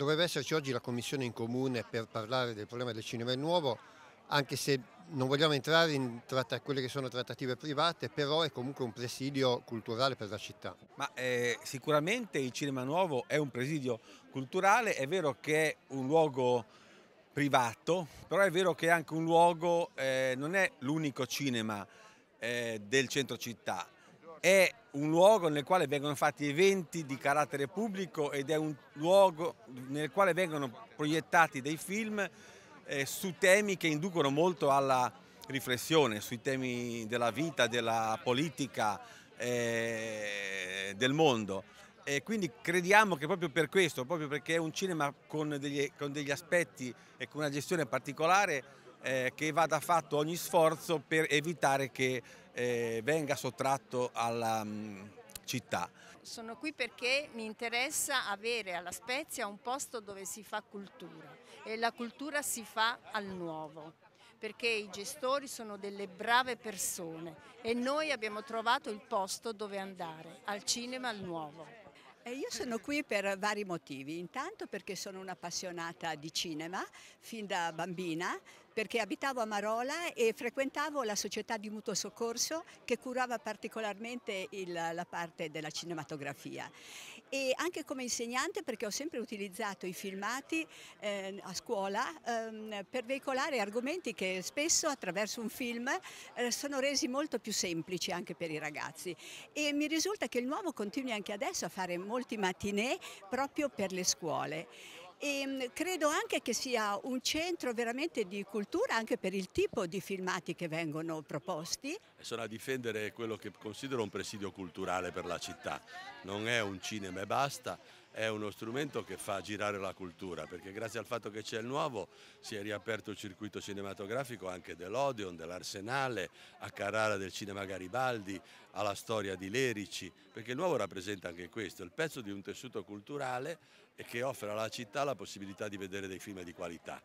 dovrebbe esserci oggi la commissione in comune per parlare del problema del cinema nuovo, anche se non vogliamo entrare in quelle che sono trattative private, però è comunque un presidio culturale per la città. Ma eh, sicuramente il Cinema Nuovo è un presidio culturale, è vero che è un luogo privato, però è vero che è anche un luogo, eh, non è l'unico cinema eh, del centro città, è un luogo nel quale vengono fatti eventi di carattere pubblico ed è un luogo nel quale vengono proiettati dei film eh, su temi che inducono molto alla riflessione, sui temi della vita, della politica, eh, del mondo. E quindi crediamo che proprio per questo, proprio perché è un cinema con degli, con degli aspetti e con una gestione particolare, eh, che vada fatto ogni sforzo per evitare che eh, venga sottratto alla mh, mm, città. Sono qui perché mi interessa avere alla Spezia un posto dove si fa cultura e la cultura si fa al nuovo perché i gestori sono delle brave persone e noi abbiamo trovato il posto dove andare, al cinema al nuovo. E eh, io sono qui per vari motivi, intanto perché sono un'appassionata di cinema fin da bambina, perché abitavo a Marola e frequentavo la società di mutuo soccorso che curava particolarmente il, la parte della cinematografia e anche come insegnante perché ho sempre utilizzato i filmati eh, a scuola ehm, per veicolare argomenti che spesso attraverso un film eh, sono resi molto più semplici anche per i ragazzi e mi risulta che il nuovo continui anche adesso a fare molti matinée proprio per le scuole e ehm, credo anche che sia un centro veramente di cultura anche per il tipo di filmati che vengono proposti. Sono a difendere quello che considero un presidio culturale per la città, non è un cinema e basta, è uno strumento che fa girare la cultura, perché grazie al fatto che c'è il nuovo si è riaperto il circuito cinematografico anche dell'Odeon, dell'Arsenale, a Carrara del cinema Garibaldi, alla storia di Lerici, perché il nuovo rappresenta anche questo, il pezzo di un tessuto culturale e che offre alla città la possibilità di vedere dei film di qualità.